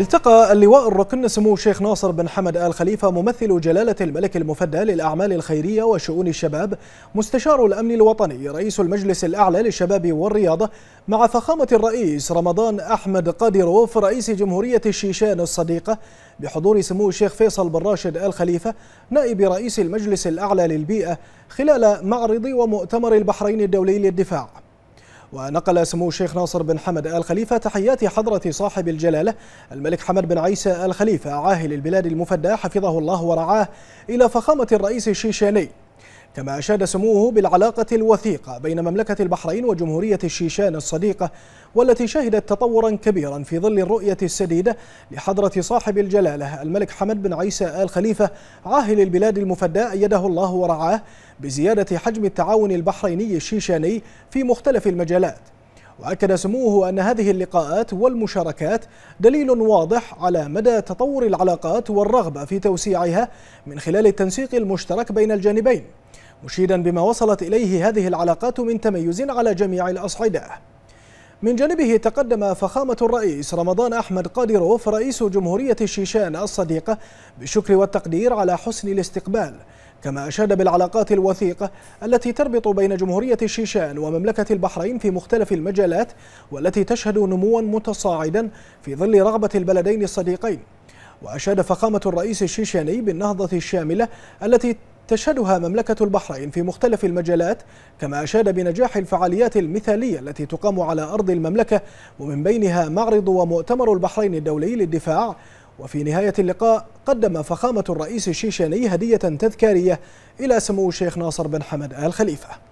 التقى اللواء الركن سمو الشيخ ناصر بن حمد آل خليفة ممثل جلالة الملك المفدى للأعمال الخيرية وشؤون الشباب مستشار الأمن الوطني رئيس المجلس الأعلى للشباب والرياضة مع فخامة الرئيس رمضان أحمد قادروف رئيس جمهورية الشيشان الصديقة بحضور سمو الشيخ فيصل بن راشد آل خليفة نائب رئيس المجلس الأعلى للبيئة خلال معرض ومؤتمر البحرين الدولي للدفاع ونقل سمو الشيخ ناصر بن حمد آل خليفة تحيات حضرة صاحب الجلالة الملك حمد بن عيسى آل خليفة عاهل البلاد المفدى حفظه الله ورعاه إلى فخامة الرئيس الشيشاني كما أشاد سموه بالعلاقة الوثيقة بين مملكة البحرين وجمهورية الشيشان الصديقة والتي شهدت تطورا كبيرا في ظل الرؤية السديدة لحضرة صاحب الجلالة الملك حمد بن عيسى آل خليفة عاهل البلاد المفدى أيده الله ورعاه بزيادة حجم التعاون البحريني الشيشاني في مختلف المجالات وأكد سموه أن هذه اللقاءات والمشاركات دليل واضح على مدى تطور العلاقات والرغبة في توسيعها من خلال التنسيق المشترك بين الجانبين مشيدا بما وصلت إليه هذه العلاقات من تميز على جميع الأصعدة من جانبه تقدم فخامة الرئيس رمضان أحمد قادروف رئيس جمهورية الشيشان الصديقة بالشكر والتقدير على حسن الاستقبال كما أشاد بالعلاقات الوثيقة التي تربط بين جمهورية الشيشان ومملكة البحرين في مختلف المجالات والتي تشهد نموا متصاعدا في ظل رغبة البلدين الصديقين وأشاد فخامة الرئيس الشيشاني بالنهضة الشاملة التي تشهدها مملكة البحرين في مختلف المجالات كما أشاد بنجاح الفعاليات المثالية التي تقام على أرض المملكة ومن بينها معرض ومؤتمر البحرين الدولي للدفاع وفي نهاية اللقاء قدم فخامة الرئيس الشيشاني هدية تذكارية إلى سمو الشيخ ناصر بن حمد آل خليفة